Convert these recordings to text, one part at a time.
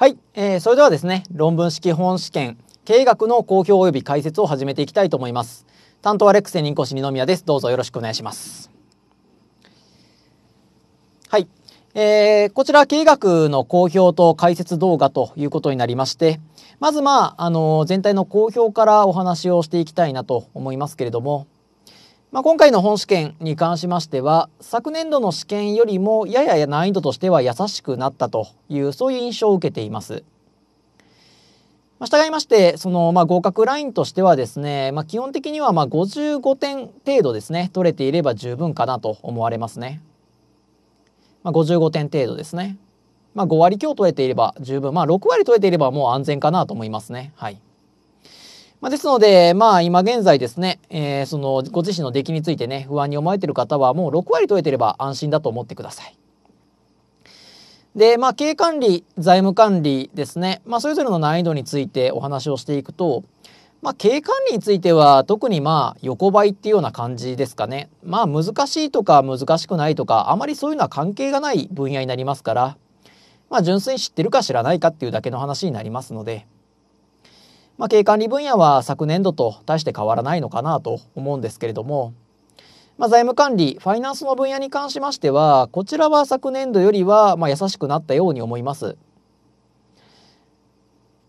はい、えー、それではですね論文式本試験経営学の公表及び解説を始めていきたいと思います担当はレックス任講師二宮ですどうぞよろしくお願いしますはい、えー、こちら経営学の公表と解説動画ということになりましてまずまあ、あの全体の公表からお話をしていきたいなと思いますけれどもまあ、今回の本試験に関しましては昨年度の試験よりもやや難易度としては優しくなったというそういう印象を受けています。まあ、従いましてその、まあ、合格ラインとしてはですね、まあ、基本的にはまあ55点程度ですね取れていれば十分かなと思われますね。まあ、55点程度ですね。まあ、5割強取れていれば十分、まあ、6割取れていればもう安全かなと思いますね。はいまあ、ですので、まあ、今現在ですね、えー、そのご自身の出来についてね不安に思えてる方はもう6割取れてれば安心だと思ってください。で、まあ、経営管理財務管理ですね、まあ、それぞれの難易度についてお話をしていくと、まあ、経営管理については特にまあ横ばいっていうような感じですかね。まあ難しいとか難しくないとかあまりそういうのは関係がない分野になりますから、まあ、純粋に知ってるか知らないかっていうだけの話になりますので。まあ、景観理分野は昨年度と大して変わらないのかなと思うんですけれども、まあ、財務管理ファイナンスの分野に関しましてはこちらは昨年度よりはま優しくなったように思います。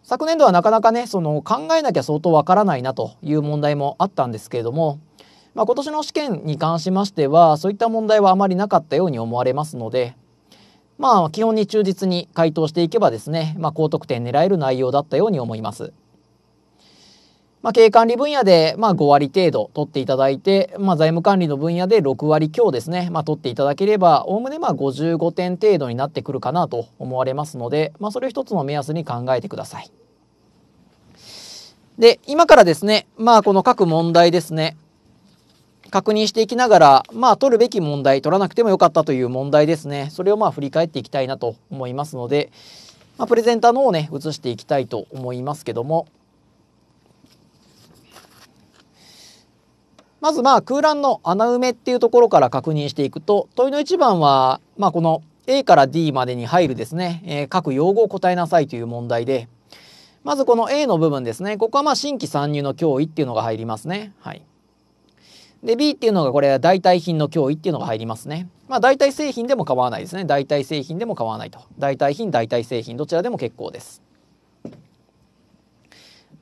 昨年度はなかなかねその考えなきゃ相当わからないなという問題もあったんですけれども、まあ、今年の試験に関しましてはそういった問題はあまりなかったように思われますので、まあ、基本に忠実に回答していけばですね、まあ、高得点狙える内容だったように思います。まあ、経営管理分野で、まあ、5割程度取っていただいて、まあ、財務管理の分野で6割強ですね、まあ、取っていただければ、おおむねまあ55点程度になってくるかなと思われますので、まあ、それを一つの目安に考えてください。で、今からですね、まあ、この各問題ですね、確認していきながら、まあ、取るべき問題、取らなくてもよかったという問題ですね、それをまあ、振り返っていきたいなと思いますので、まあ、プレゼンターの方をね、移していきたいと思いますけども、まずまあ空欄の穴埋めっていうところから確認していくと問いの1番はまあこの A から D までに入るですね、えー、各用語を答えなさいという問題でまずこの A の部分ですねここはまあ新規参入の脅威っていうのが入りますね。はい、で B っていうのがこれ代替品の脅威っていうのが入りますね。まあ代替製品でも構わないですね。代替製品でも構わないと。代替品、代替製品どちらでも結構です。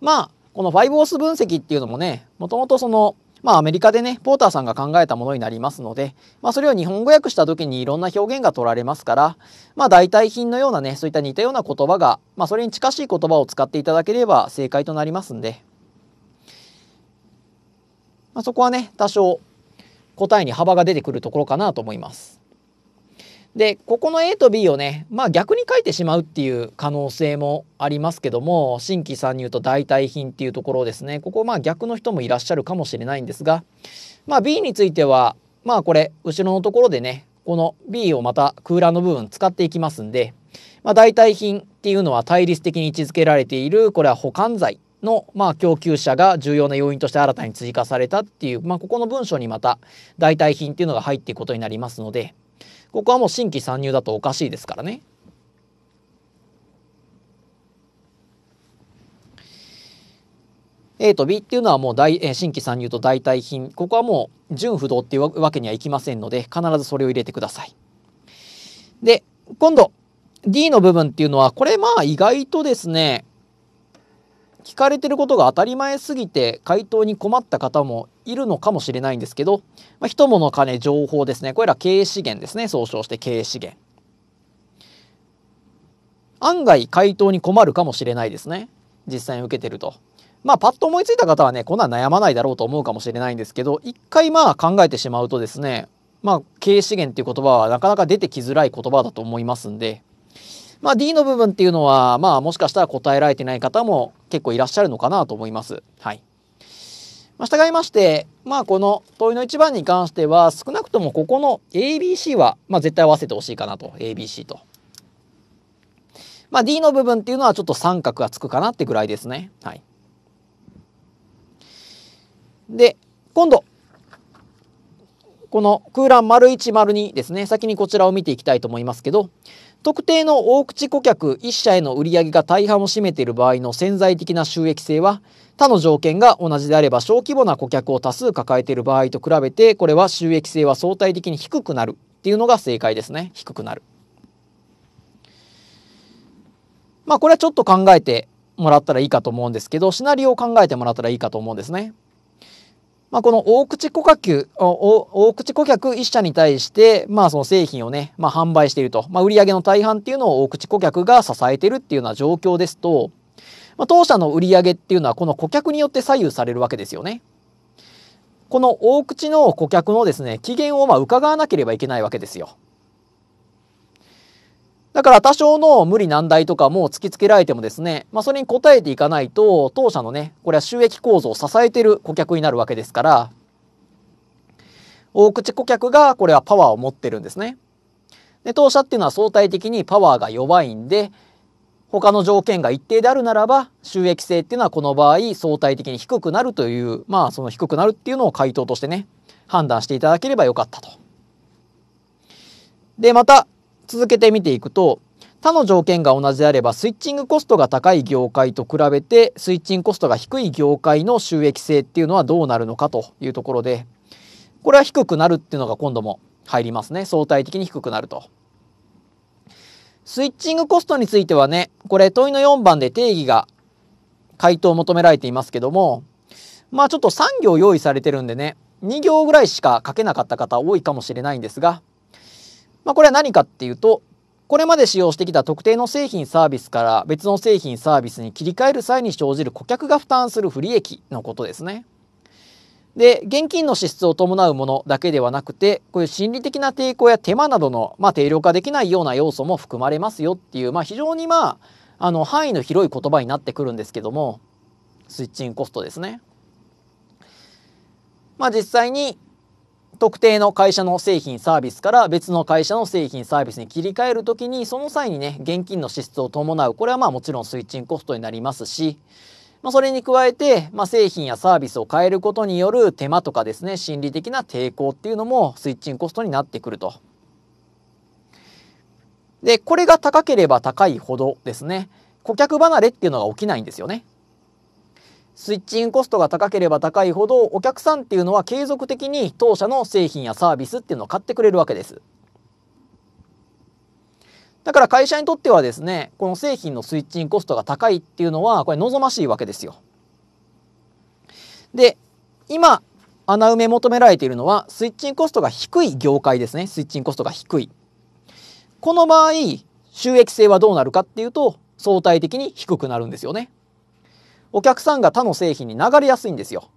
まあこの5オス分析っていうのもねもともとそのまあアメリカでね、ポーターさんが考えたものになりますので、まあそれを日本語訳した時にいろんな表現が取られますから、まあ代替品のようなね、そういった似たような言葉が、まあそれに近しい言葉を使っていただければ正解となりますんで、まあそこはね、多少答えに幅が出てくるところかなと思います。でここの A と B をね、まあ、逆に書いてしまうっていう可能性もありますけども新規参入と代替品っていうところですねここまあ逆の人もいらっしゃるかもしれないんですが、まあ、B についてはまあこれ後ろのところでねこの B をまた空欄の部分使っていきますんで、まあ、代替品っていうのは対立的に位置づけられているこれは保管剤の、まあ、供給者が重要な要因として新たに追加されたっていう、まあ、ここの文章にまた代替品っていうのが入っていくことになりますので。ここはもう新規参入だとおかしいですからね。A と B っていうのはもう大、え新規参入と代替品ここはもう純不動っていうわけにはいきませんので必ずそれを入れてください。で今度 D の部分っていうのはこれまあ意外とですね聞かれてることが当たり前すぎて回答に困った方もいるのかもしれないんですけど、まあ、人物金情報ですねこれら経営資源ですね総称して経営資源案外回答に困るかもしれないですね実際に受けてるとまあパッと思いついた方はねこんなん悩まないだろうと思うかもしれないんですけど一回まあ考えてしまうとですねまあ経営資源っていう言葉はなかなか出てきづらい言葉だと思いますんでまあ、D の部分っていうのは、まあ、もしかしたら答えられてない方も結構いらっしゃるのかなと思います。はい。まあ、従いまして、まあ、この問いの1番に関しては、少なくともここの ABC は、まあ、絶対合わせてほしいかなと。ABC と。まあ、D の部分っていうのはちょっと三角がつくかなってぐらいですね。はい。で、今度、この空欄丸1、丸2ですね。先にこちらを見ていきたいと思いますけど、特定の大口顧客1社への売上が大半を占めている場合の潜在的な収益性は他の条件が同じであれば小規模な顧客を多数抱えている場合と比べてこれは収益性は相対的に低くなるっていうのが正解ですね低くなる。まあこれはちょっと考えてもらったらいいかと思うんですけどシナリオを考えてもらったらいいかと思うんですね。まあ、この大口顧客、大口顧客1社に対して、まあ、その製品をね、まあ、販売していると。まあ、売上の大半っていうのを大口顧客が支えているっていうような状況ですと、まあ、当社の売上っていうのはこの顧客によって左右されるわけですよね。この大口の顧客のですね、機嫌をまあ伺わなければいけないわけですよ。だから多少の無理難題とかも突きつけられてもですね、まあ、それに応えていかないと、当社のね、これは収益構造を支えている顧客になるわけですから、大口顧客がこれはパワーを持ってるんですね。で、当社っていうのは相対的にパワーが弱いんで、他の条件が一定であるならば、収益性っていうのはこの場合相対的に低くなるという、まあその低くなるっていうのを回答としてね、判断していただければよかったと。で、また、続けて見ていくと他の条件が同じであればスイッチングコストが高い業界と比べてスイッチングコストが低い業界の収益性っていうのはどうなるのかというところでこれは低くなるっていうのが今度も入りますね相対的に低くなると。スイッチングコストについてはねこれ問いの4番で定義が回答を求められていますけどもまあちょっと3行用意されてるんでね2行ぐらいしか書けなかった方多いかもしれないんですがまあ、これは何かっていうと、これまで使用してきた特定の製品サービスから別の製品サービスに切り替える際に生じる顧客が負担する不利益のことですね。で、現金の支出を伴うものだけではなくて、こういう心理的な抵抗や手間などの、まあ、定量化できないような要素も含まれますよっていう、まあ、非常にまあ、あの範囲の広い言葉になってくるんですけども、スイッチングコストですね。まあ、実際に特定の会社の製品サービスから別の会社の製品サービスに切り替える時にその際にね現金の支出を伴うこれはまあもちろんスイッングコストになりますし、まあ、それに加えて、まあ、製品やサービスを変えることによる手間とかですね心理的な抵抗っていうのもスイッングコストになってくると。でこれが高ければ高いほどですね顧客離れっていうのが起きないんですよね。スイッチインコストが高ければ高いほどお客さんっていうのは継続的に当社の製品やサービスっていうのを買ってくれるわけです。だから会社にとってはですねこの製品のスイッチインコストが高いっていうのはこれ望ましいわけですよ。で今穴埋め求められているのはスイッチインコストが低い業界ですねスイッチインコストが低い。この場合収益性はどうなるかっていうと相対的に低くなるんですよね。お客さんが他の製品に流れやすいんですよ。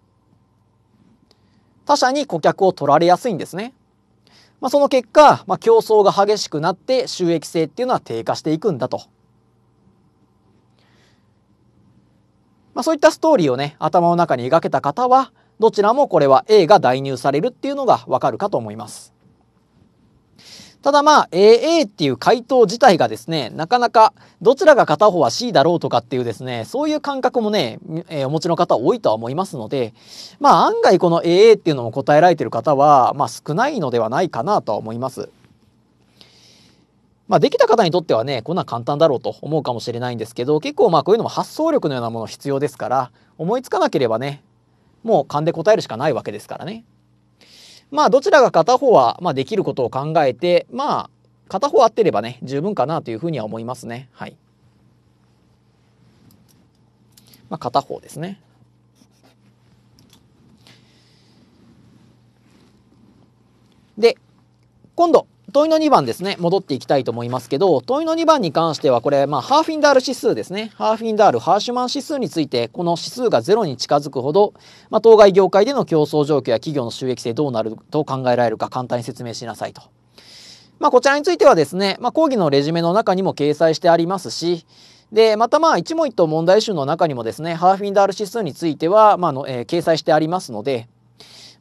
他社に顧客を取られやすいんですね。まあ、その結果、まあ、競争が激しくなって収益性っていうのは低下していくんだと。まあ、そういったストーリーをね、頭の中に描けた方は、どちらもこれは A が代入されるっていうのがわかるかと思います。ただまあ AA っていう回答自体がですね、なかなかどちらが片方は C だろうとかっていうですね、そういう感覚もね、えー、お持ちの方多いとは思いますので、まあ案外この AA っていうのも答えられてる方は、まあ少ないのではないかなとは思います。まあ、できた方にとってはねこんなん簡単だろうと思うかもしれないんですけど結構まあこういうのも発想力のようなもの必要ですから思いつかなければねもう勘で答えるしかないわけですからね。まあどちらが片方は、まあ、できることを考えてまあ片方合ってればね十分かなというふうには思いますねはい。まあ、片方ですね。で今度問いの2番ですね、戻っていきたいと思いますけど、問いの2番に関しては、これ、まあ、ハーフィンダール指数ですね。ハーフィンダール、ハーシュマン指数について、この指数が0に近づくほど、まあ、当該業界での競争状況や企業の収益性どうなると考えられるか簡単に説明しなさいと。まあ、こちらについてはですね、まあ、講義のレジュメの中にも掲載してありますし、で、またまあ、一問一答問題集の中にもですね、ハーフィンダール指数については、まあの、えー、掲載してありますので、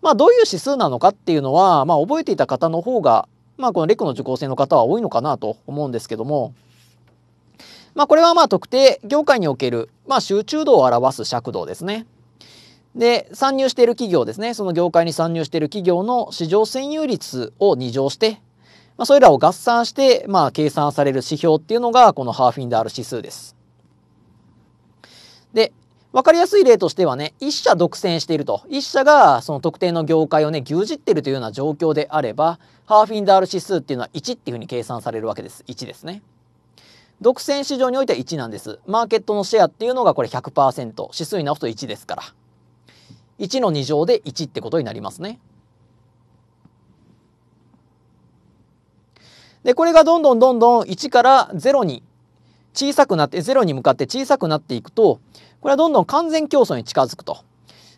まあ、どういう指数なのかっていうのは、まあ、覚えていた方の方がまあ、このレクの受講生の方は多いのかなと思うんですけども、まあ、これはまあ特定業界における、まあ、集中度を表す尺度ですね。で、参入している企業ですね、その業界に参入している企業の市場占有率を2乗して、まあ、それらを合算して、まあ、計算される指標っていうのが、このハーフィンダール指数です。で、分かりやすい例としてはね一社独占していると一社がその特定の業界をね牛耳ってるというような状況であればハーフィンダール指数っていうのは1っていうふうに計算されるわけです1ですね。独占市場においては1なんです。マーケットのシェアっていうのがこれ100%指数に直すと1ですから1の2乗で1ってことになりますね。でこれがどんどんどんどん1から0に小さくなって0に向かって小さくなっていくとこれはどんどん完全競争に近づくと。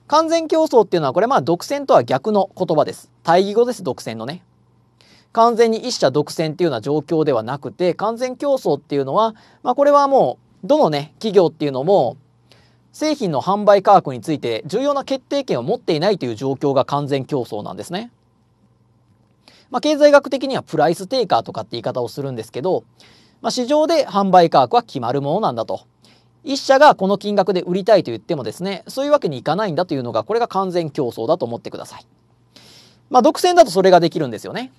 完全競争っていうのはこれまあ独占とは逆の言葉です。対義語です独占のね。完全に一社独占っていうような状況ではなくて完全競争っていうのは、まあ、これはもうどのね企業っていうのも製品の販売価格について重要な決定権を持っていないという状況が完全競争なんですね。まあ、経済学的にはプライステイカーとかって言い方をするんですけど、まあ、市場で販売価格は決まるものなんだと。1社がこの金額で売りたいと言ってもですね、そういうわけにいかないんだというのが、これが完全競争だと思ってください。まあ、独占だとそれができるんですよね。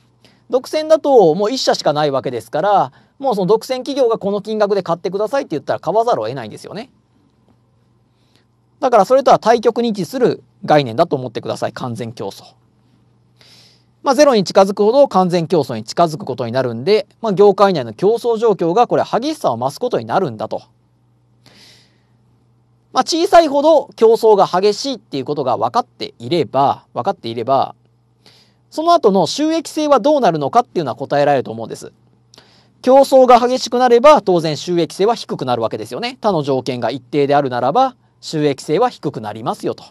独占だともう1社しかないわけですから、もうその独占企業がこの金額で買ってくださいって言ったら買わざるを得ないんですよね。だからそれとは対極に位置する概念だと思ってください。完全競争。まあ、ゼロに近づくほど完全競争に近づくことになるんで、まあ、業界内の競争状況がこれは激しさを増すことになるんだとまあ、小さいほど競争が激しいっていうことが分かっていれば、分かっていれば、その後の収益性はどうなるのかっていうのは答えられると思うんです。競争が激しくなれば当然収益性は低くなるわけですよね。他の条件が一定であるならば収益性は低くなりますよと。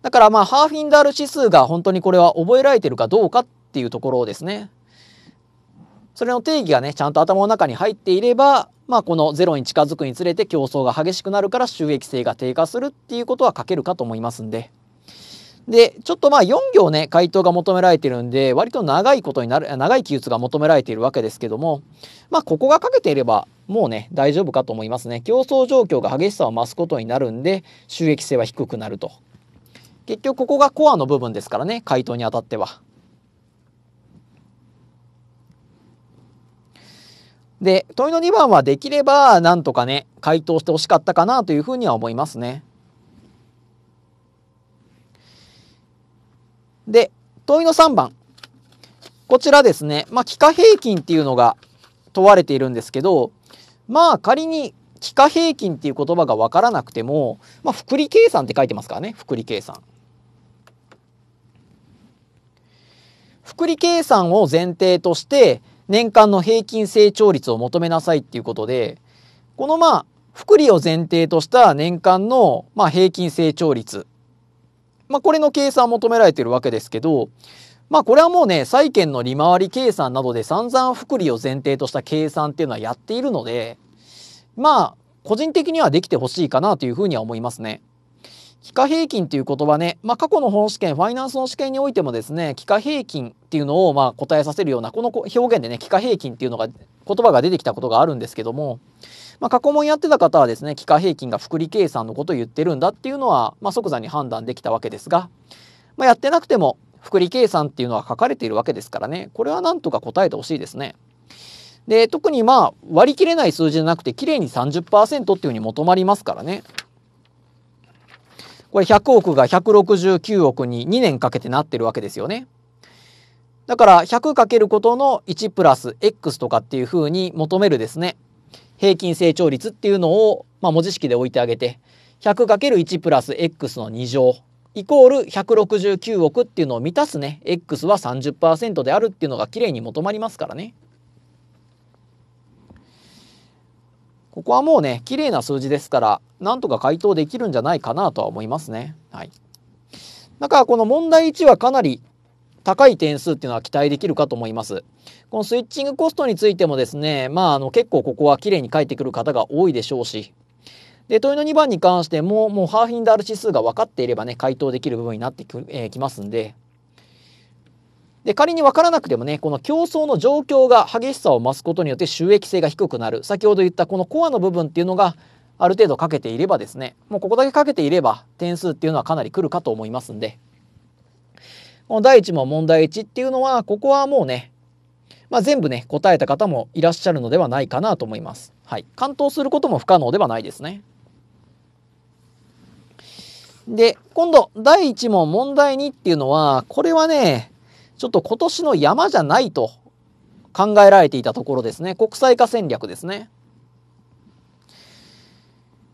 だからまあハーフィンダール指数が本当にこれは覚えられてるかどうかっていうところですね。それの定義がねちゃんと頭の中に入っていればまあ、このゼロに近づくにつれて競争が激しくなるから収益性が低下するっていうことは書けるかと思いますんで。で、ちょっとまあ4行ね、回答が求められてるんで、割と長いことになる、長い記述が求められているわけですけども、まあここが書けていれば、もうね、大丈夫かと思いますね。競争状況が激しさを増すことになるんで、収益性は低くなると。結局ここがコアの部分ですからね、回答にあたっては。で、問いの2番はできればなんとかね、回答してほしかったかなというふうには思いますね。で、問いの3番。こちらですね、まあ、幾何平均っていうのが問われているんですけど、まあ仮に幾何平均っていう言葉が分からなくても、まあ、複利計算って書いてますからね、複利計算。複利計算を前提として年間の平均成長率を求めなさいっていうことで、このまあ、福利を前提とした年間のまあ平均成長率。まあ、これの計算を求められてるわけですけど、まあこれはもうね、債券の利回り計算などで散々福利を前提とした計算っていうのはやっているので、まあ個人的にはできてほしいかなというふうには思いますね。幾何平均という言葉ね、まあ、過去の本試験ファイナンスの試験においてもですね幾何平均っていうのをまあ答えさせるようなこの表現でね幾何平均っていうのが言葉が出てきたことがあるんですけども、まあ、過去問やってた方はですね幾何平均が複利計算のことを言ってるんだっていうのは、まあ、即座に判断できたわけですが、まあ、やってなくても複利計算っていうのは書かれているわけですからねこれはなんとか答えてほしいですね。で特にまあ割り切れない数字じゃなくてきれいに30%っていうふうに求まりますからねこれ100億が169億に2年かけてなってるわけですよね。だから100かけることの1プラス X とかっていうふうに求めるですね平均成長率っていうのを、まあ、文字式で置いてあげて 100×1 プラス X の2乗イコール169億っていうのを満たすね X は30%であるっていうのがきれいに求まりますからね。ここはもうね綺麗な数字ですからなんとか回答できるんじゃないかなとは思いますね。はい、だからこの問題1はかなり高い点数っていうのは期待できるかと思います。このスイッチングコストについてもですね、まあ、あの結構ここは綺麗に返ってくる方が多いでしょうし、で問いの2番に関してももうハーフィンダール指数が分かっていればね回答できる部分になってき,、えー、きますんでで仮に分からなくてもねこの競争の状況が激しさを増すことによって収益性が低くなる先ほど言ったこのコアの部分っていうのがある程度かけていればですねもうここだけかけていれば点数っていうのはかなりくるかと思いますんでこの第1問問題1っていうのはここはもうね、まあ、全部ね答えた方もいらっしゃるのではないかなと思います。はい、完登することも不可能ではないですね。で今度第1問問題2っていうのはこれはねちょっと今年の山じゃないと考えられていたところですね。国際化戦略ですね。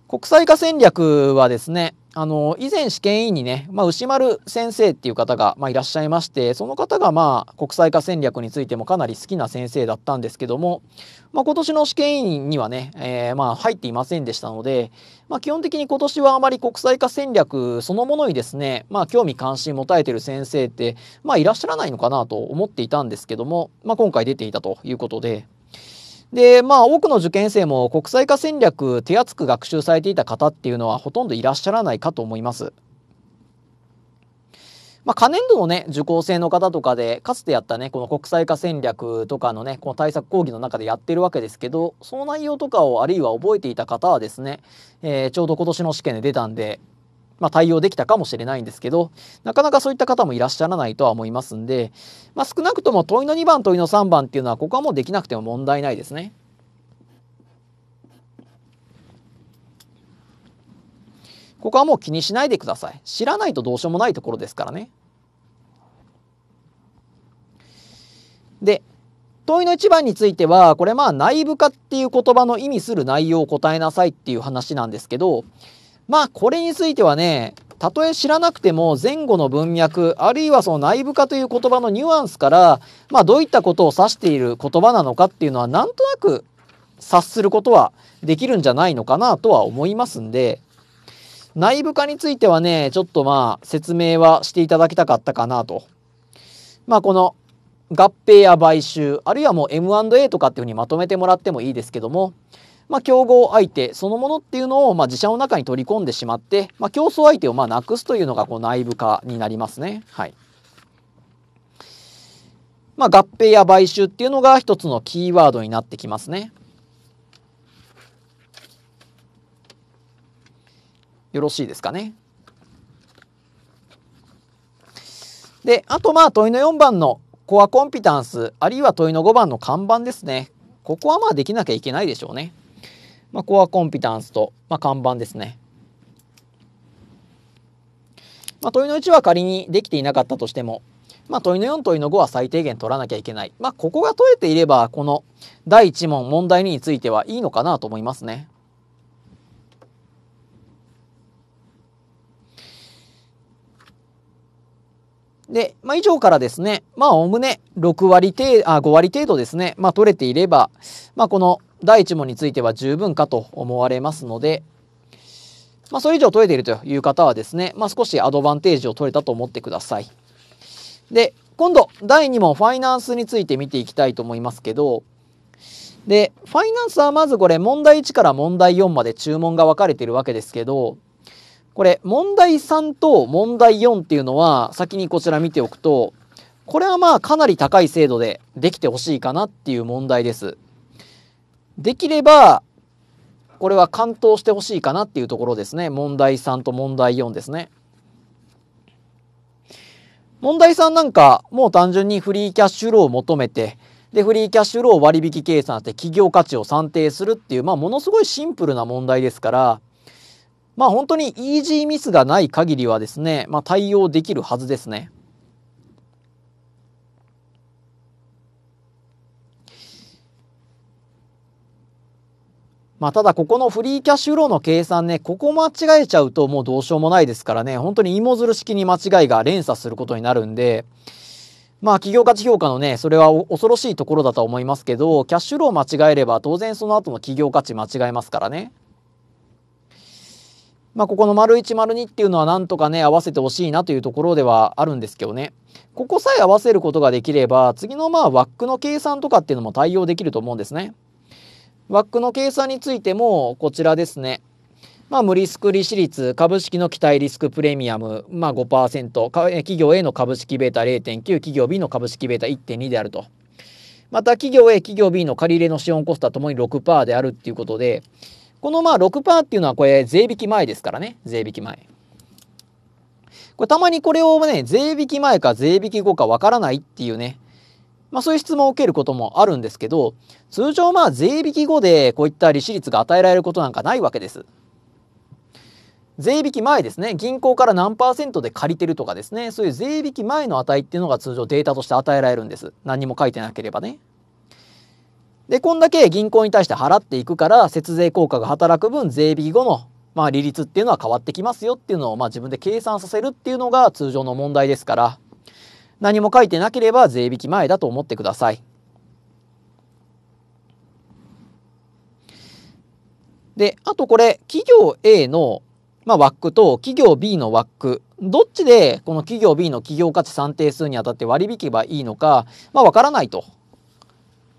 国際化戦略はですね、あの、以前試験委員にね、まあ、牛丸先生っていう方が、まあ、いらっしゃいまして、その方が、まあ、国際化戦略についてもかなり好きな先生だったんですけども、まあ、今年の試験委員にはね、えー、まあ、入っていませんでしたので、まあ、基本的に今年はあまり国際化戦略そのものにですね、まあ、興味関心持たれてる先生って、まあ、いらっしゃらないのかなと思っていたんですけども、まあ、今回出ていたということで、でまあ多くの受験生も国際化戦略手厚く学習されていた方っていうのはほとんどいらっしゃらないかと思います。まあ、可年度のね、受講生の方とかで、かつてやったね、この国際化戦略とかのね、この対策講義の中でやってるわけですけど、その内容とかをあるいは覚えていた方はですね、えー、ちょうど今年の試験で出たんで、まあ、対応できたかもしれないんですけどなかなかそういった方もいらっしゃらないとは思いますんで、まあ、少なくとも問いの2番問いの3番っていうのはここはもうできなくても問題ないですね。ここはもう気にしないでください。知らないとどうしようもないところですからね。で問いの1番についてはこれまあ内部化っていう言葉の意味する内容を答えなさいっていう話なんですけどまあこれについてはね、たとえ知らなくても前後の文脈、あるいはその内部化という言葉のニュアンスから、まあどういったことを指している言葉なのかっていうのはなんとなく察することはできるんじゃないのかなとは思いますんで、内部化についてはね、ちょっとまあ説明はしていただきたかったかなと。まあこの合併や買収、あるいはもう M&A とかっていうふうにまとめてもらってもいいですけども、まあ、競合相手そのものっていうのを、まあ、自社の中に取り込んでしまって、まあ、競争相手をまあなくすというのがこう内部化になりますね。はいまあ、合併や買収っていうのが一つのキーワードになってきますね。よろしいですかね。であとまあ問いの4番のコアコンピタンスあるいは問いの5番の看板ですねここはまあできなきゃいけないでしょうね。まあ、コアコンピタンスと、まあ、看板ですね。まあ、問いの1は仮にできていなかったとしても、まあ、問いの4問いの5は最低限取らなきゃいけない。まあ、ここが解いていれば、この第1問問題2についてはいいのかなと思いますね。で、まあ、以上からですね、まあ、おおむね6割程度、あ、5割程度ですね、まあ、取れていれば、まあ、この第1問については十分かと思われますので、まあ、それ以上取れているという方はですね、まあ、少しアドバンテージを取れたと思ってください。で、今度、第2問、ファイナンスについて見ていきたいと思いますけど、で、ファイナンスはまずこれ、問題1から問題4まで注文が分かれてるわけですけど、これ、問題3と問題4っていうのは、先にこちら見ておくと、これはまあ、かなり高い精度でできてほしいかなっていう問題です。できれば、これは完登してほしいかなっていうところですね。問題3と問題4ですね。問題3なんか、もう単純にフリーキャッシュフローを求めて、で、フリーキャッシュフローを割引計算して企業価値を算定するっていう、まあ、ものすごいシンプルな問題ですから、まあ、本当にイージーミスがない限りはですね、まあ、対応できるはずですね。まあ、ただここのフリーキャッシュフローの計算ね、ここ間違えちゃうともうどうしようもないですからね、本当に芋づる式に間違いが連鎖することになるんで、まあ企業価値評価のね、それは恐ろしいところだと思いますけど、キャッシュフロー間違えれば当然その後の企業価値間違えますからね。まあ、ここの丸1丸2っていうのはなんとかね合わせてほしいなというところではあるんですけどねここさえ合わせることができれば次のまあ枠の計算とかっていうのも対応できると思うんですね。ックの計算についてもこちらですね。まあ、無リスク利子率、株式の期待リスクプレミアム、まあ5%、企業 A の株式ベータ0.9、企業 B の株式ベータ1.2であると。また、企業 A、企業 B の借り入れの資本コストはともに6%であるっていうことで、このまあ6%っていうのはこれ税引き前ですからね、税引き前。これたまにこれをね、税引き前か税引き後かわからないっていうね、まあ、そういう質問を受けることもあるんですけど通常まあ税引き後でこういった利子率が与えられることなんかないわけです。税引き前ですね銀行から何パーセントで借りてるとかですねそういう税引き前の値っていうのが通常データとして与えられるんです何も書いてなければね。でこんだけ銀行に対して払っていくから節税効果が働く分税引き後のまあ利率っていうのは変わってきますよっていうのをまあ自分で計算させるっていうのが通常の問題ですから何も書いてなければ税引き前だと思ってください。で、あとこれ、企業 A の、まあ、クと企業 B の枠、どっちでこの企業 B の企業価値算定数にあたって割引けばいいのか、まあ、わからないと。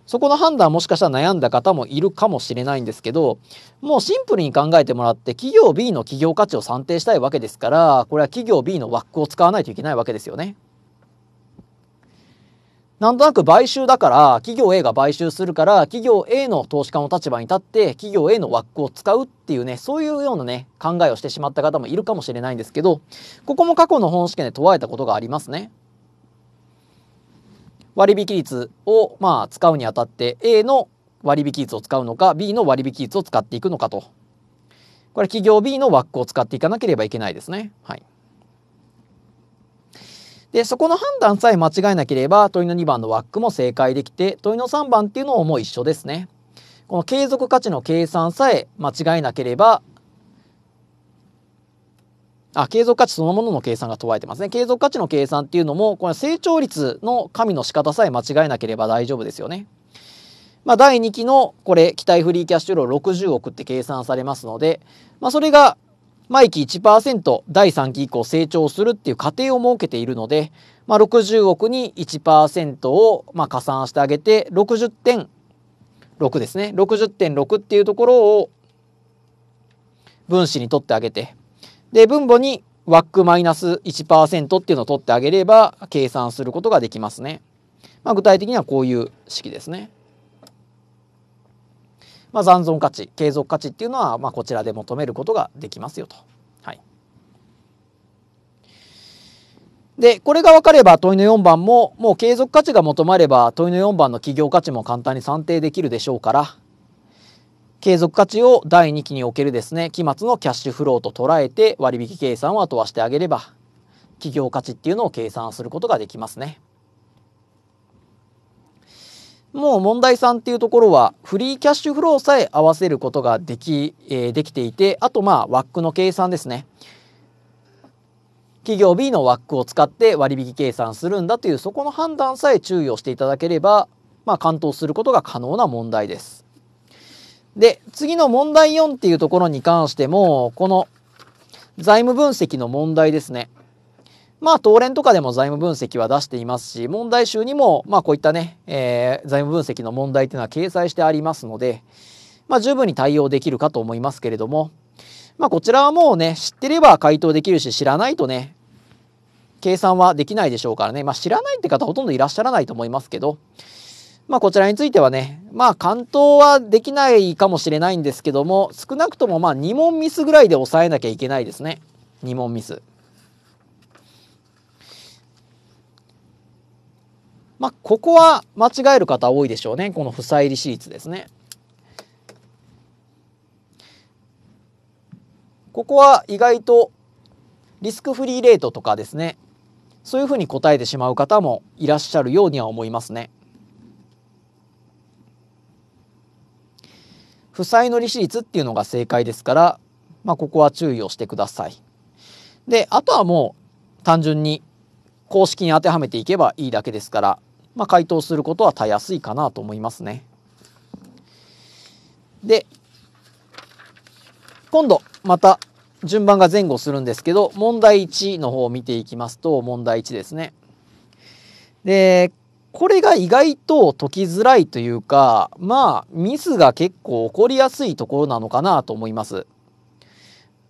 そこの判断もしかしたら悩んだ方もいるかもしれないんですけど、もうシンプルに考えてもらって、企業 B の企業価値を算定したいわけですから、これは企業 B の枠を使わないといけないわけですよね。なんとなく買収だから企業 A が買収するから企業 A の投資家の立場に立って企業 A の枠を使うっていうねそういうようなね考えをしてしまった方もいるかもしれないんですけどここも過去の本試験で問われたことがありますね。割引率をまあ使うにあたって A の割引率を使うのか B の割引率を使っていくのかとこれ企業 B の枠を使っていかなければいけないですね。はいでそこの判断さえ間違えなければ問いの2番のワックも正解できて問いの3番っていうのももう一緒ですね。この継続価値の計算さえ間違えなければあ継続価値そのものの計算が問われてますね継続価値の計算っていうのもこれ成長率の神の仕方さえ間違えなければ大丈夫ですよね。まあ、第2期のこれ期待フリーキャッシュロー60億って計算されますので、まあ、それが毎期1%第3期以降成長するっていう過程を設けているので、まあ、60億に1%をまあ加算してあげて60.6ですね60.6っていうところを分子に取ってあげてで分母にワックマイナス1%っていうのを取ってあげれば計算することができますね。まあ、具体的にはこういう式ですね。まあ、残存価値継続価値っていうのは、まあ、こちらで求めることができますよと。はい、でこれが分かれば問いの4番ももう継続価値が求まれば問いの4番の企業価値も簡単に算定できるでしょうから継続価値を第2期におけるですね期末のキャッシュフローと捉えて割引計算を後はしてあげれば企業価値っていうのを計算することができますね。もう問題3っていうところはフリーキャッシュフローさえ合わせることができ,、えー、できていてあとまあ枠の計算ですね企業 B の枠を使って割引計算するんだというそこの判断さえ注意をしていただければ、まあ、完登することが可能な問題です。で次の問題4っていうところに関してもこの財務分析の問題ですね。まあ、東連とかでも財務分析は出していますし、問題集にも、まあ、こういったね、えー、財務分析の問題というのは掲載してありますので、まあ、十分に対応できるかと思いますけれども、まあ、こちらはもうね、知ってれば回答できるし、知らないとね、計算はできないでしょうからね、まあ、知らないって方ほとんどいらっしゃらないと思いますけど、まあ、こちらについてはね、まあ、関東はできないかもしれないんですけども、少なくともまあ2問ミスぐらいで抑えなきゃいけないですね。2問ミス。まあ、ここは間違える方多いでしょうね。この負債利子率ですね。ここは意外とリスクフリーレートとかですね。そういうふうに答えてしまう方もいらっしゃるようには思いますね。負債の利子率っていうのが正解ですから、まあ、ここは注意をしてください。で、あとはもう単純に公式に当てはめていけばいいだけですから、まあ、回答することはたやすいかなと思いますね。で、今度また順番が前後するんですけど、問題1の方を見ていきますと、問題1ですね。で、これが意外と解きづらいというか、まあ、ミスが結構起こりやすいところなのかなと思います。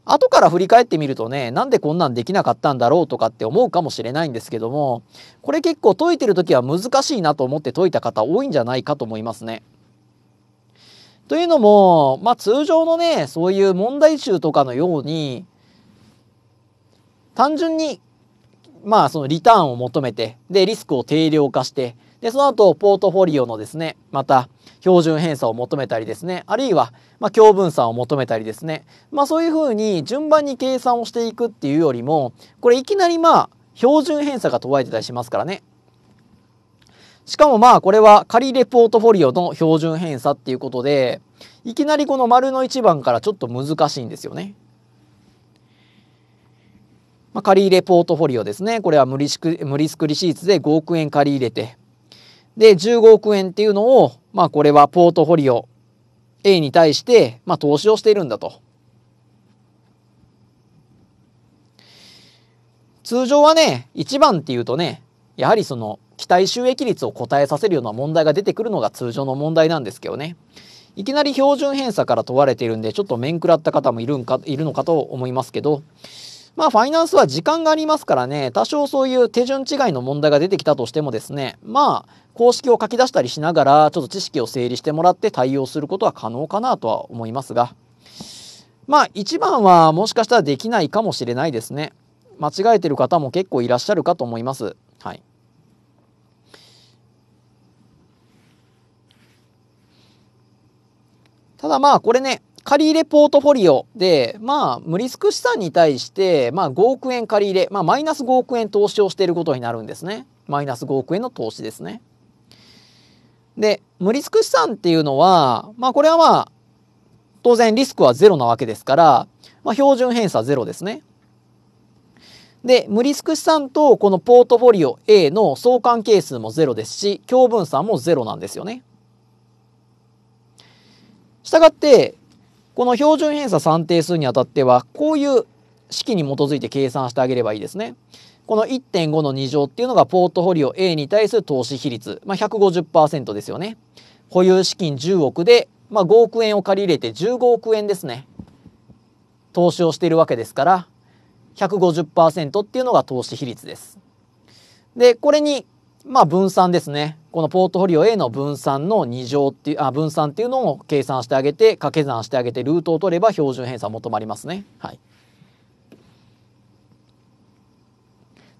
後から振り返ってみるとね、なんでこんなんできなかったんだろうとかって思うかもしれないんですけども、これ結構解いてる時は難しいなと思って解いた方多いんじゃないかと思いますね。というのも、まあ通常のね、そういう問題集とかのように、単純に、まあそのリターンを求めて、で、リスクを定量化して、で、その後、ポートフォリオのですね、また、標準偏差を求めたりですねあるいは、まあ、共分散を求めたりですね、まあ、そういうふうに順番に計算をしていくっていうよりもこれいきなりまあ標準偏差が問われてたりしますからね。しかもまあこれは仮レポートフォリオの標準偏差っていうことでいきなりこの丸の1番からちょっと難しいんですよね。まあ、仮レポートフォリオですね。これは無リスク無リスクリシーツで5億円借り入れて、で、15億円っていうのをまあこれはポートフォリオ A に対して、まあ、投資をしているんだと。通常はね、1番っていうとね、やはりその期待収益率を答えさせるような問題が出てくるのが通常の問題なんですけどね。いきなり標準偏差から問われているんで、ちょっと面食らった方もいるんかいるのかと思いますけど、まあ、ファイナンスは時間がありますからね、多少そういう手順違いの問題が出てきたとしてもですね、まあ、公式を書き出したりしながら、ちょっと知識を整理してもらって対応することは可能かなとは思いますが、まあ、一番はもしかしたらできないかもしれないですね。間違えてる方も結構いらっしゃるかと思います。はい。ただまあ、これね、借入ポートフォリオで、まあ、無リスク資産に対して、まあ、5億円借り入れ、まあ、マイナス5億円投資をしていることになるんですね。マイナス5億円の投資ですね。で、無リスク資産っていうのは、まあ、これはまあ、当然リスクはゼロなわけですから、まあ、標準偏差ゼロですね。で、無リスク資産とこのポートフォリオ A の相関係数もゼロですし、共分散もゼロなんですよね。したがって、この標準偏差算定数にあたってはこういう式に基づいて計算してあげればいいですね。この1.5の2乗っていうのがポートフォリオ A に対する投資比率、まあ、150%ですよね。保有資金10億で、まあ、5億円を借り入れて15億円ですね。投資をしているわけですから150%っていうのが投資比率です。でこれにまあ分散ですね。このポートフォリオ A の分散の2乗っていう、あ、分散っていうのを計算してあげて、掛け算してあげて、ルートを取れば標準偏差求まりますね。はい。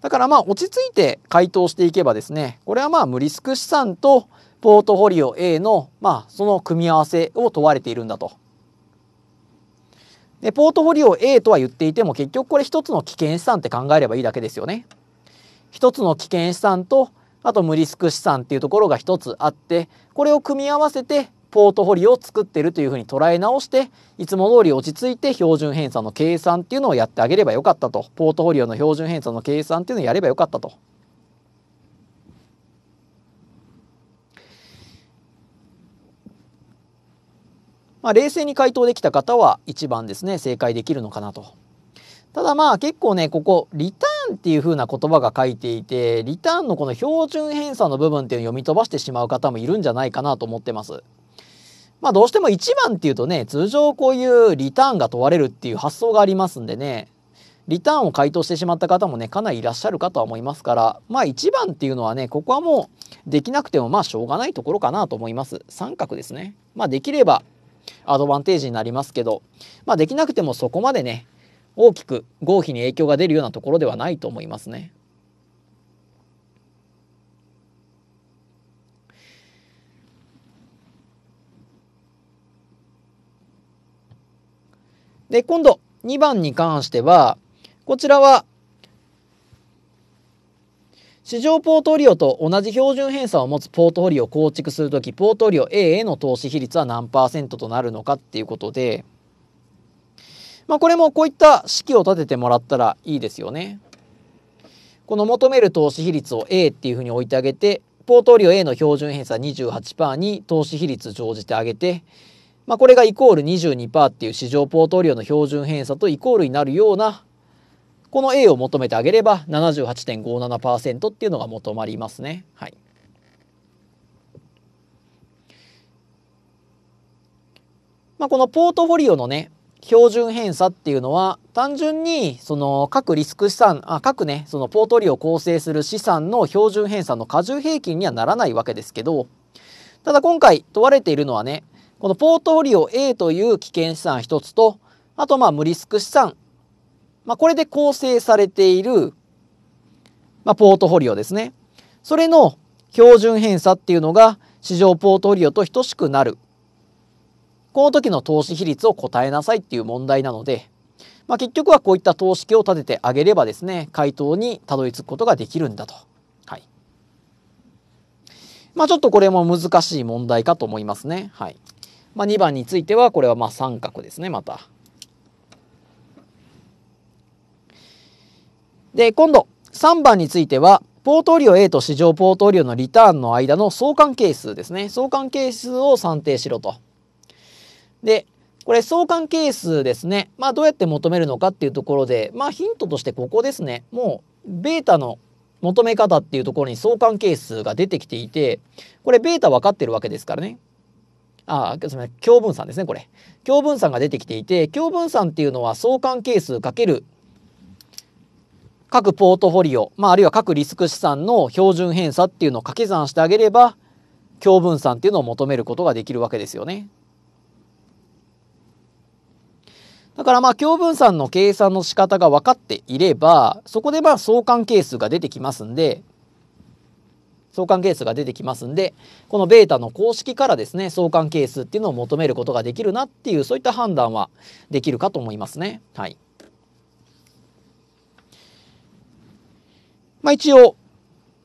だからまあ落ち着いて回答していけばですね、これはまあ無リスク資産とポートフォリオ A のまあその組み合わせを問われているんだと。でポートフォリオ A とは言っていても結局これ一つの危険資産って考えればいいだけですよね。一つの危険資産とあと無リスク資産っていうところが一つあってこれを組み合わせてポートフォリオを作ってるというふうに捉え直していつも通り落ち着いて標準偏差の計算っていうのをやってあげればよかったとポートフォリオの標準偏差の計算っていうのをやればよかったと。まあ、冷静に回答できた方は一番ですね正解できるのかなと。ただまあ結構ねここリタっていう風な言葉が書いていて、リターンのこの標準偏差の部分っていうのを読み飛ばしてしまう方もいるんじゃないかなと思ってます。まあどうしても1番っていうとね、通常こういうリターンが問われるっていう発想がありますんでね、リターンを回答してしまった方もね、かなりいらっしゃるかとは思いますから、まあ1番っていうのはね、ここはもうできなくてもまあしょうがないところかなと思います。三角ですね。まあできればアドバンテージになりますけど、まあできなくてもそこまでね、大きく合否に影響が出るようなところではないと思いますね。で今度2番に関してはこちらは市場ポートフォリオと同じ標準偏差を持つポートフォリオを構築するときポートフォリオ A への投資比率は何パーセントとなるのかっていうことでまあ、これもこういった式を立ててもらったらいいですよね。この求める投資比率を A っていうふうに置いてあげてポートリオ A の標準偏差28%に投資比率乗じてあげて、まあ、これがイコール22%っていう市場ポートリオの標準偏差とイコールになるようなこの A を求めてあげれば78.57%っていうのが求まりますね。はい、まあ、このポートフォリオのね標準偏差っていうのは単純にその各リスク資産あ各ねそのポートリオを構成する資産の標準偏差の過重平均にはならないわけですけどただ今回問われているのはねこのポートフォリオ A という危険資産一つとあとまあ無リスク資産、まあ、これで構成されている、まあ、ポートフォリオですねそれの標準偏差っていうのが市場ポートフォリオと等しくなるこの時の投資比率を答えなさいっていう問題なので、まあ、結局はこういった投資機を立ててあげればですね回答にたどり着くことができるんだと。はいまあ、ちょっとこれも難しい問題かと思いますね。はいまあ、2番についてはこれはまあ三角ですねまた。で今度3番についてはポートリオ A と市場ポートリオのリターンの間の相関係数ですね相関係数を算定しろと。で、これ相関係数ですね。まあどうやって求めるのかっていうところで、まあヒントとしてここですね。もうベータの求め方っていうところに相関係数が出てきていて、これベータ分かってるわけですからね。ああ、すみません。共分散ですね、これ。共分散が出てきていて、共分散っていうのは相関係数かける各ポートフォリオ、まあ、あるいは各リスク資産の標準偏差っていうのを掛け算してあげれば、共分散っていうのを求めることができるわけですよね。だからまあ共分散の計算の仕方が分かっていればそこでまあ相関係数が出てきますんで相関係数が出てきますんでこの β の公式からですね相関係数っていうのを求めることができるなっていうそういった判断はできるかと思いますね。はいまあ、一応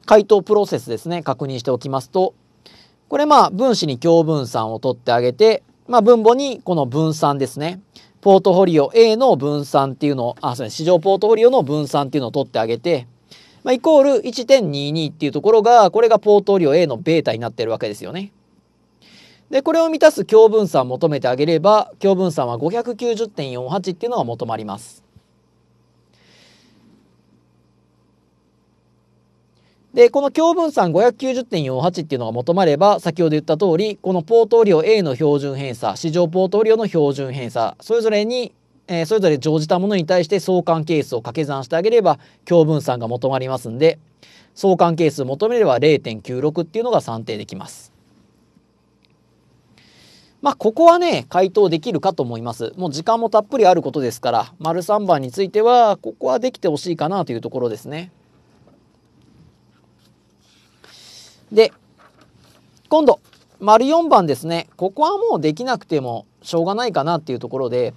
回答プロセスですね確認しておきますとこれまあ分子に共分散を取ってあげて、まあ、分母にこの分散ですねポートフォリオ A の分散っていうのを、あ、そうね、市場ポートフォリオの分散っていうのを取ってあげて、まあ、イコール1.22っていうところが、これがポートフォリオ A のベータになってるわけですよね。で、これを満たす共分散を求めてあげれば、共分散は590.48っていうのが求まります。で、この教分散590.48っていうのが求まれば、先ほど言った通り、このポートリオ A の標準偏差、市場ポートリオの標準偏差、それぞれに、えー、それぞれ乗じたものに対して相関係数を掛け算してあげれば、教分散が求まりますんで、相関係数求めれば0.96っていうのが算定できます。まあ、ここはね、回答できるかと思います。もう時間もたっぷりあることですから、丸3番については、ここはできてほしいかなというところですね。で、今度、丸4番ですね。ここはもうできなくてもしょうがないかなっていうところで、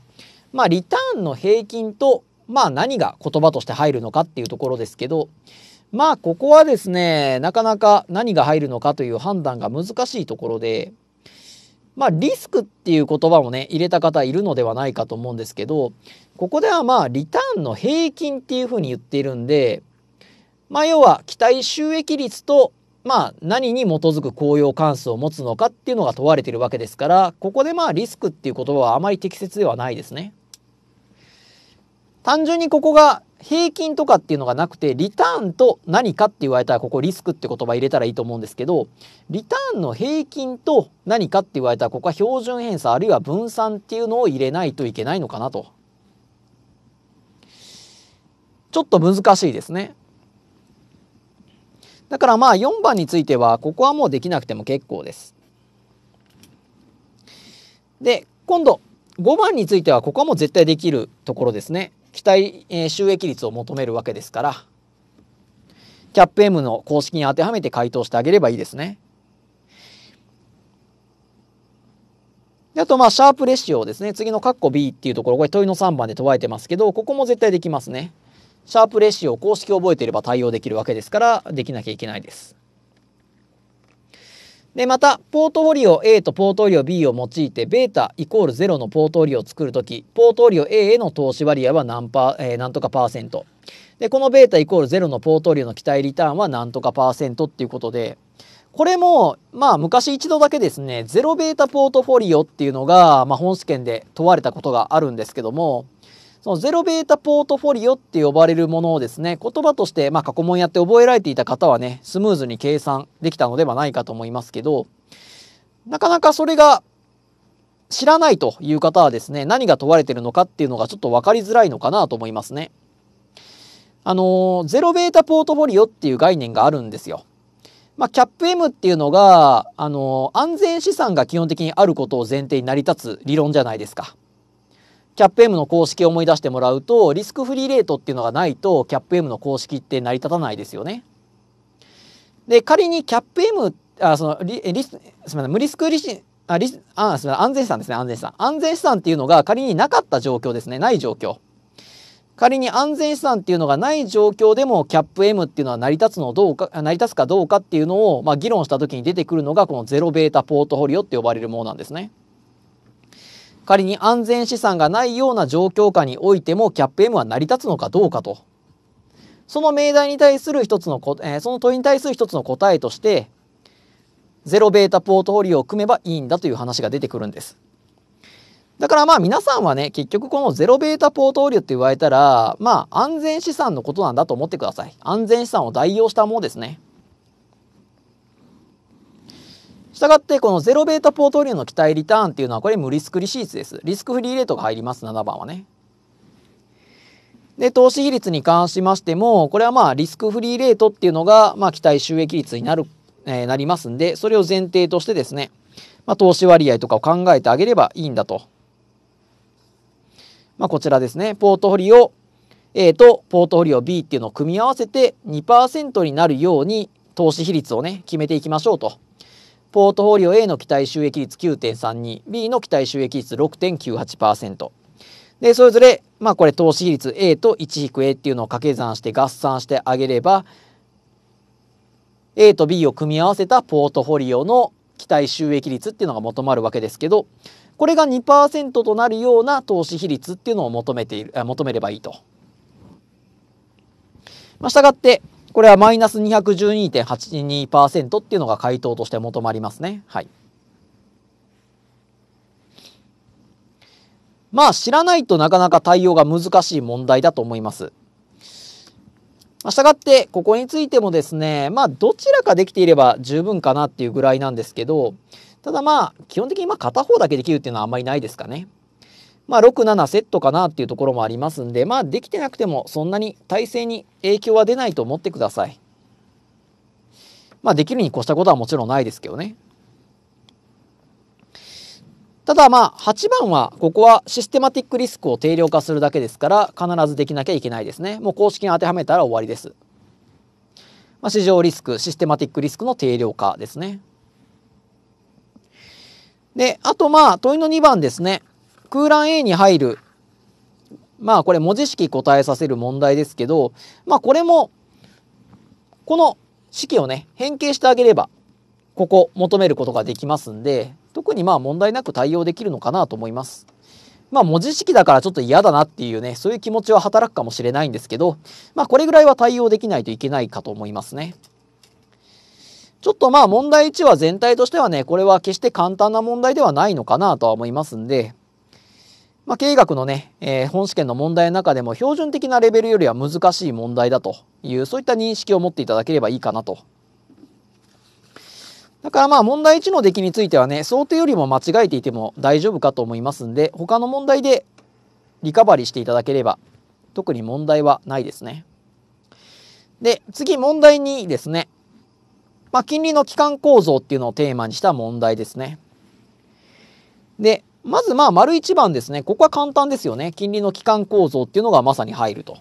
まあ、リターンの平均と、まあ、何が言葉として入るのかっていうところですけど、まあ、ここはですね、なかなか何が入るのかという判断が難しいところで、まあ、リスクっていう言葉もね、入れた方いるのではないかと思うんですけど、ここではまあ、リターンの平均っていうふうに言っているんで、まあ、要は期待収益率とまあ、何に基づく公用関数を持つのかっていうのが問われているわけですからここでまあリスクっていう言葉はあまり適切ではないですね。単純にここが平均とかっていうのがなくてリターンと何かって言われたらここリスクって言葉入れたらいいと思うんですけどリターンの平均と何かって言われたらここは標準偏差あるいは分散っていうのを入れないといけないのかなとちょっと難しいですねだからまあ4番についてはここはもうできなくても結構です。で今度5番についてはここはもう絶対できるところですね。期待、えー、収益率を求めるわけですからキャップ M の公式に当てはめて回答してあげればいいですね。であとまあシャープレシオですね次のカッコ B っていうところこれ問いの3番で問われてますけどここも絶対できますね。シャープレシオ公式を覚えていれば対応できるわけですからできなきゃいけないです。でまたポートフォリオ A とポートフォリオ B を用いてベータイコール0のポートフォリオを作るときポートフォリオ A への投資割合は何パ、ー、えー、何とかパーセントでこのベータイコール0のポートフォリオの期待リターンは何とかパーセントっていうことでこれもまあ昔一度だけですね0ベータポートフォリオっていうのが、まあ、本試験で問われたことがあるんですけどもそのゼロベータポートフォリオって呼ばれるものをですね、言葉として、まあ、過去問やって覚えられていた方はね、スムーズに計算できたのではないかと思いますけど、なかなかそれが知らないという方はですね、何が問われてるのかっていうのがちょっとわかりづらいのかなと思いますね。あの、ゼロベータポートフォリオっていう概念があるんですよ。まあ、キャップ M っていうのが、あの、安全資産が基本的にあることを前提に成り立つ理論じゃないですか。キャップ M の公式を思い出してもらうとリスクフリーレートっていうのがないとキャップ M の公式って成り立たないですよね。で仮にキャップ M あそのリリスすみません無リスクリシあリあすみません安全資産ですね安全資産安全資産っていうのが仮になかった状況ですねない状況仮に安全資産っていうのがない状況でもキャップ M っていうのは成り立つのどうか成り立つかどうかっていうのを、まあ、議論した時に出てくるのがこのゼロベータポートフォリオって呼ばれるものなんですね。仮に安全資産がないような状況下においてもキャップ M は成り立つのかどうかとその命題に対する一つの、えー、その問いに対する一つの答えとしてゼロベータポートフォリオを組めばいいんだという話が出てくるんです。だからまあ皆さんはね結局このゼロベータポートフォリオって言われたらまあ安全資産のことなんだと思ってください。安全資産を代用したものですね。したがってこのゼロベータポートフォリオの期待リターンっていうのはこれ無リスクリシーツです。リスクフリーレートが入ります7番はね。で投資比率に関しましてもこれはまあリスクフリーレートっていうのがまあ期待収益率になる、えー、なりますんでそれを前提としてですね、まあ、投資割合とかを考えてあげればいいんだと。まあ、こちらですねポートフォリオ A とポートフォリオ B っていうのを組み合わせて2%になるように投資比率をね決めていきましょうと。ポートフォリオ A の期待収益率 9.32B の期待収益率6.98%でそれぞれまあこれ投資比率 A と 1-A っていうのを掛け算して合算してあげれば A と B を組み合わせたポートフォリオの期待収益率っていうのが求まるわけですけどこれが2%となるような投資比率っていうのを求めている求めればいいと。まあ、したがってこれはマイナス212.82%っていうのが回答として求まりますね。はい。まあ知らないとなかなか対応が難しい問題だと思います。したがってここについてもですねまあどちらかできていれば十分かなっていうぐらいなんですけどただまあ基本的にまあ、片方だけできるっていうのはあんまりないですかね。まあ、6、7セットかなっていうところもありますんで、まあ、できてなくてもそんなに体勢に影響は出ないと思ってください。まあ、できるに越したことはもちろんないですけどね。ただまあ8番はここはシステマティックリスクを定量化するだけですから必ずできなきゃいけないですね。もう公式に当てはめたら終わりです。まあ、市場リスク、システマティックリスクの定量化ですね。で、あとまあ問いの2番ですね。空欄 A に入る、まあこれ文字式答えさせる問題ですけど、まあこれも、この式をね、変形してあげれば、ここ求めることができますんで、特にまあ問題なく対応できるのかなと思います。まあ文字式だからちょっと嫌だなっていうね、そういう気持ちは働くかもしれないんですけど、まあこれぐらいは対応できないといけないかと思いますね。ちょっとまあ問題1は全体としてはね、これは決して簡単な問題ではないのかなとは思いますんで、まあ、経営学のね、えー、本試験の問題の中でも標準的なレベルよりは難しい問題だという、そういった認識を持っていただければいいかなと。だからまあ問題1の出来についてはね、想定よりも間違えていても大丈夫かと思いますんで、他の問題でリカバリーしていただければ、特に問題はないですね。で、次問題2ですね。まあ、金利の基幹構造っていうのをテーマにした問題ですね。で、まずまあ、丸1番ですね。ここは簡単ですよね。金利の基幹構造っていうのがまさに入ると。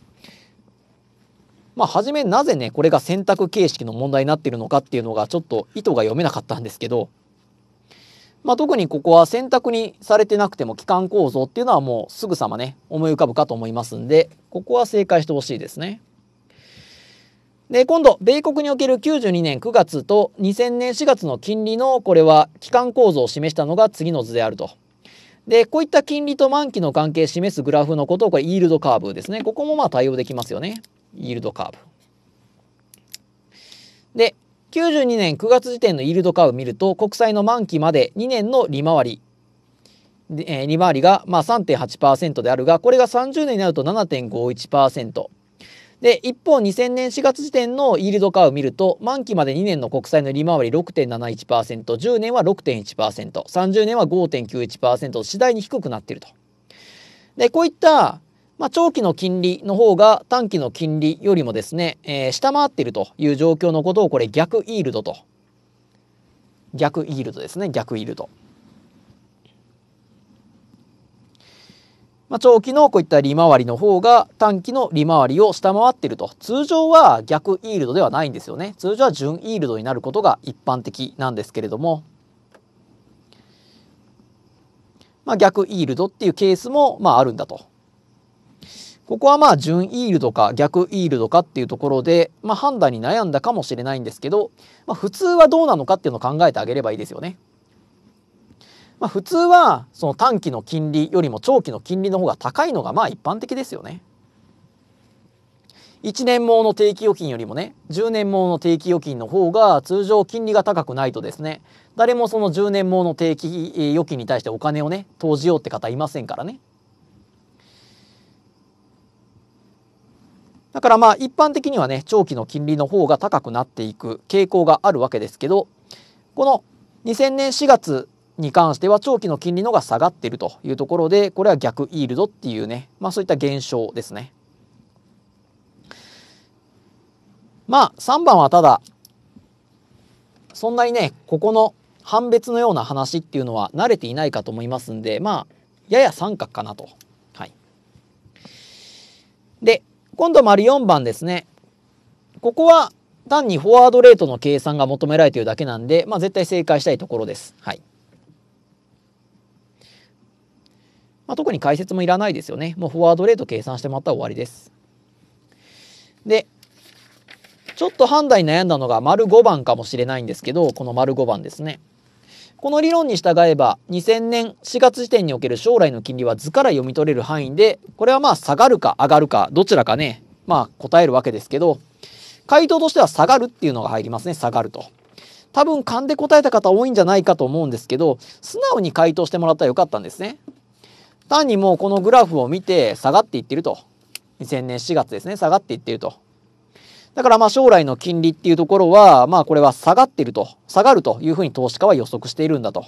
まあ、初めなぜね、これが選択形式の問題になってるのかっていうのがちょっと意図が読めなかったんですけど、まあ、特にここは選択にされてなくても基幹構造っていうのはもうすぐさまね、思い浮かぶかと思いますんで、ここは正解してほしいですね。で、今度、米国における92年9月と2000年4月の金利の、これは基幹構造を示したのが次の図であると。でこういった金利と満期の関係を示すグラフのことをこれイールドカーブですねここもまあ対応できますよねイールドカーブで92年9月時点のイールドカーブ見ると国債の満期まで2年の利回りで、え利回りがまあ3.8%であるがこれが30年になると7.51%。で、一方、2000年4月時点のイールドカーを見ると、満期まで2年の国債の利回り6.71%、10年は6.1%、30年は5.91%と次第に低くなっていると。で、こういった、まあ、長期の金利の方が短期の金利よりもですね、えー、下回っているという状況のことを、これ逆イールドと。逆イールドですね、逆イールド。まあ、長期のこういった利回りの方が短期の利回りを下回っていると通常は逆イールドではないんですよね通常は純イールドになることが一般的なんですけれども、まあ、逆イールドっていうケースもまああるんだと。ここはまあ純イールドか逆イールドかっていうところで、まあ、判断に悩んだかもしれないんですけど、まあ、普通はどうなのかっていうのを考えてあげればいいですよね。まあ、普通はその短期の金利よりも長期の金利の方が高いのがまあ一般的ですよね。1年もの定期預金よりもね10年もの定期預金の方が通常金利が高くないとですね誰もその10年もの定期預金に対してお金をね投じようって方いませんからね。だからまあ一般的にはね長期の金利の方が高くなっていく傾向があるわけですけどこの2000年4月に関しては長期の金利のが下がっているというところでこれは逆イールドっていうね、まあ、そういった現象ですね。まあ3番はただそんなにねここの判別のような話っていうのは慣れていないかと思いますんでまあやや三角かなと。はい、で今度丸4番ですね。ここは単にフォワードレートの計算が求められているだけなんで、まあ、絶対正解したいところです。はい、まあ、特に解説もいらないですよね。もうフォワードレート計算してもらったら終わりです。で、ちょっと判断に悩んだのが丸5番かもしれないんですけど、この丸5番ですね。この理論に従えば2000年4月時点における将来の金利は図から読み取れる範囲でこれはまあ下がるか上がるかどちらかねまあ答えるわけですけど回答としては下がるっていうのが入りますね下がると多分勘で答えた方多いんじゃないかと思うんですけど素直に回答してもらったらよかったんですね単にもうこのグラフを見て下がっていってると。2000年4月ですね、下がっていってると。だからまあ将来の金利っていうところは、まあこれは下がってると、下がるというふうに投資家は予測しているんだと。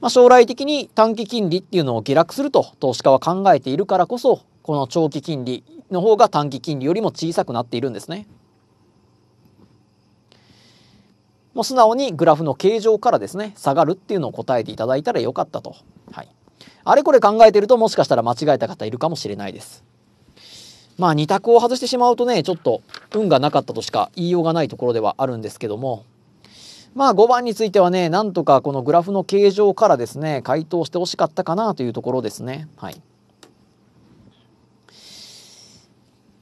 まあ、将来的に短期金利っていうのを下落すると投資家は考えているからこそ、この長期金利の方が短期金利よりも小さくなっているんですね。もう素直にグラフの形状からですね、下がるっていうのを答えていただいたらよかったと。はい。あれこれ考えてるともしかしたら間違えた方いるかもしれないです。まあ2択を外してしまうとねちょっと運がなかったとしか言いようがないところではあるんですけどもまあ5番についてはねなんとかこのグラフの形状からですね回答してほしかったかなというところですね。はい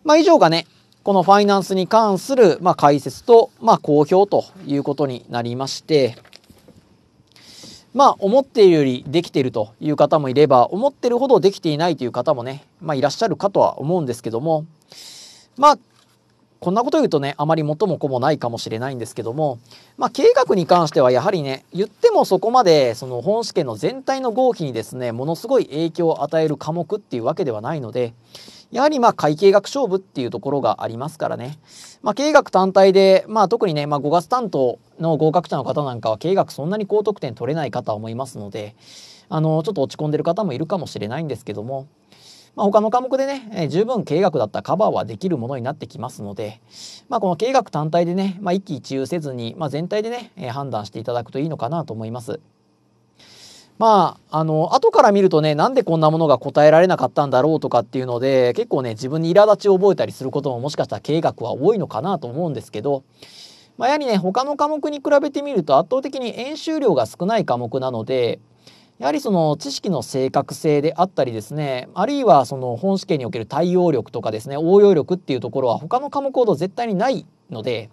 まあ、以上がねこのファイナンスに関する、まあ、解説と、まあ、公表ということになりまして、まあ思っているよりできているという方もいれば思ってるほどできていないという方もね、まあ、いらっしゃるかとは思うんですけどもまあこんなこと言うとねあまり元も子もないかもしれないんですけども、まあ、経に関してはやはりね言ってもそこまでその本試験の全体の合否にですねものすごい影響を与える科目っていうわけではないのでやはりまあ会計学勝負っていうところがありますからね、まあ、経営学単体で、まあ、特にね、まあ、5月担当の合格者の方なんかは経営学そんなに高得点取れないかとは思いますのであのちょっと落ち込んでる方もいるかもしれないんですけども、まあ、他の科目でね、えー、十分経営学だったらカバーはできるものになってきますので、まあ、この経営学単体でね、まあ、一喜一憂せずに、まあ、全体でね、えー、判断していただくといいのかなと思います。まあ、あの、後から見るとね、なんでこんなものが答えられなかったんだろうとかっていうので、結構ね、自分に苛立ちを覚えたりすることももしかしたら経学は多いのかなと思うんですけど、まあ、やはりね、他の科目に比べてみると圧倒的に演習量が少ない科目なので、やはりその知識の正確性であったりですね、あるいはその本試験における対応力とかですね、応用力っていうところは他の科目ほど絶対にないので、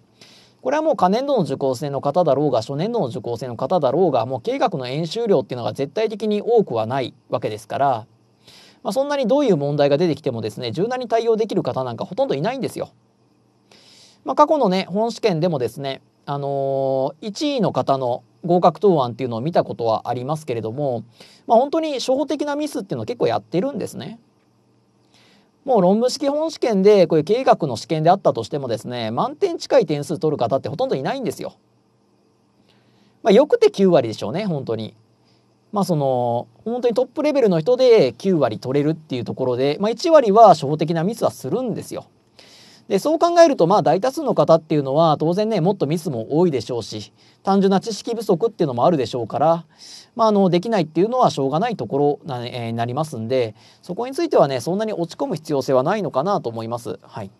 これはもう可年度の受講生の方だろうが初年度の受講生の方だろうがもう計画の演習量っていうのが絶対的に多くはないわけですから、まあ、そんなにどういう問題が出てきてもですね柔軟に対応できる方なんかほとんどいないんですよ。まあ、過去のね本試験でもですねあのー、1位の方の合格答案っていうのを見たことはありますけれども、まあ、本当に初歩的なミスっていうのを結構やってるんですね。もう論文式本試験でこういう経営学の試験であったとしてもですね満点近い点数取る方ってほとんどいないんですよ。まあ、よくて9割でしょうね本当に。まあその本当にトップレベルの人で9割取れるっていうところで、まあ、1割は初歩的なミスはするんですよ。でそう考えるとまあ大多数の方っていうのは当然ねもっとミスも多いでしょうし単純な知識不足っていうのもあるでしょうから、まあ、あのできないっていうのはしょうがないところな,、えー、なりますんでそこについてはねそんなに落ち込む必要性はないのかなと思います。はい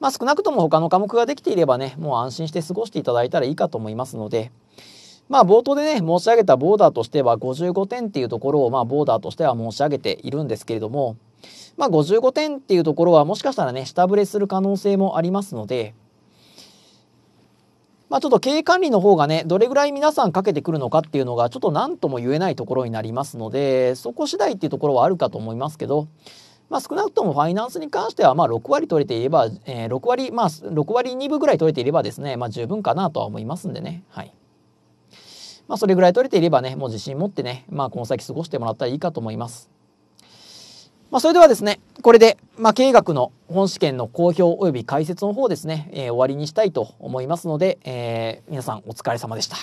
まあ、少なくとも他の科目ができていればねもう安心して過ごしていただいたらいいかと思いますので。まあ冒頭でね申し上げたボーダーとしては55点っていうところをまあボーダーとしては申し上げているんですけれどもまあ、55点っていうところはもしかしたらね下振れする可能性もありますので、まあ、ちょっと経営管理の方がねどれぐらい皆さんかけてくるのかっていうのがちょっと何とも言えないところになりますのでそこ次第っていうところはあるかと思いますけど。まあ、少なくともファイナンスに関してはま6割取れていれば、えー、6割まあ6割2分ぐらい取れていればですね、まあ、十分かなとは思いますんでね、はいまあ、それぐらい取れていればねもう自信持ってね、まあ、この先過ごしてもらったらいいかと思います。まあ、それではですね、これで、まあ、経営学の本試験の公表及び解説の方ですね、えー、終わりにしたいと思いますので、えー、皆さんお疲れ様でした。